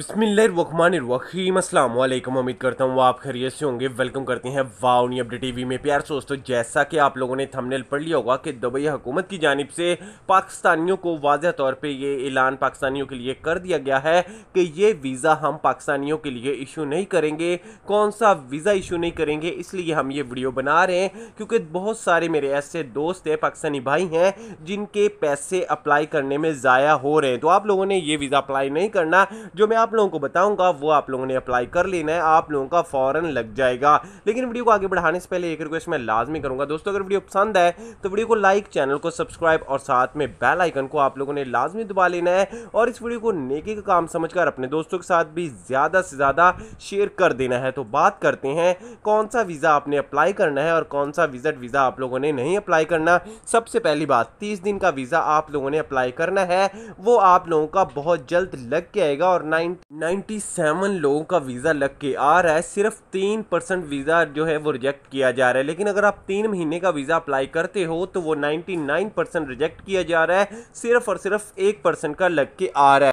बिस्मिल्लाम असलम उम्मीद करता हूँ आप खैरियत से होंगे वेलकम करते हैं वाउनी अपडेट टीवी में प्यार दोस्तों जैसा कि आप लोगों ने थंबनेल पढ़ लिया होगा कि दुबई हुकूमत की जानब से पाकिस्तानियों को वाजह तौर पे ये ऐलान पाकिस्तानियों के लिए कर दिया गया है कि ये वीज़ा हम पाकिस्तानियों के लिए इशू नहीं करेंगे कौन सा वीज़ा इशू नहीं करेंगे इसलिए हम ये वीडियो बना रहे हैं क्योंकि बहुत सारे मेरे ऐसे दोस्त हैं पाकिस्तानी भाई हैं जिनके पैसे अप्लाई करने में ज़ाया हो रहे हैं तो आप लोगों ने ये वीज़ा अप्लाई नहीं करना जो मैं आप आप लोगों को बताऊंगा वो आप लोगों ने अप्लाई कर लेना है आप लोगों का फॉरन लग जाएगा लेकिन वीडियो को आगे बढ़ाने से पहले एक रिक्वेस्ट मैं लाजमी करूंगा दोस्तों अगर वीडियो पसंद है तो वीडियो को लाइक चैनल को सब्सक्राइब और साथ में बेल आइकन को आप लोगों ने लाजमी दबा लेना है और इस वीडियो को नेकी का काम समझकर अपने दोस्तों के साथ भी ज़्यादा से ज़्यादा शेयर कर देना है तो बात करते हैं कौन सा वीज़ा आपने अप्लाई करना है और कौन सा विजट वीज़ा आप लोगों ने नहीं अप्लाई करना सबसे पहली बात तीस दिन का वीज़ा आप लोगों ने अप्लाई करना है वो आप लोगों का बहुत जल्द लग के आएगा और नाइन सेवन लोगों का वीज़ा लग के आ रहा है सिर्फ तीन परसेंट वीज़ा जो है वो रिजेक्ट किया जा रहा है लेकिन अगर आप तीन महीने का वीज़ा अप्लाई करते हो तो वो 99 परसेंट रिजेक्ट किया जा रहा है सिर्फ और सिर्फ एक परसेंट का लग के आ रहा है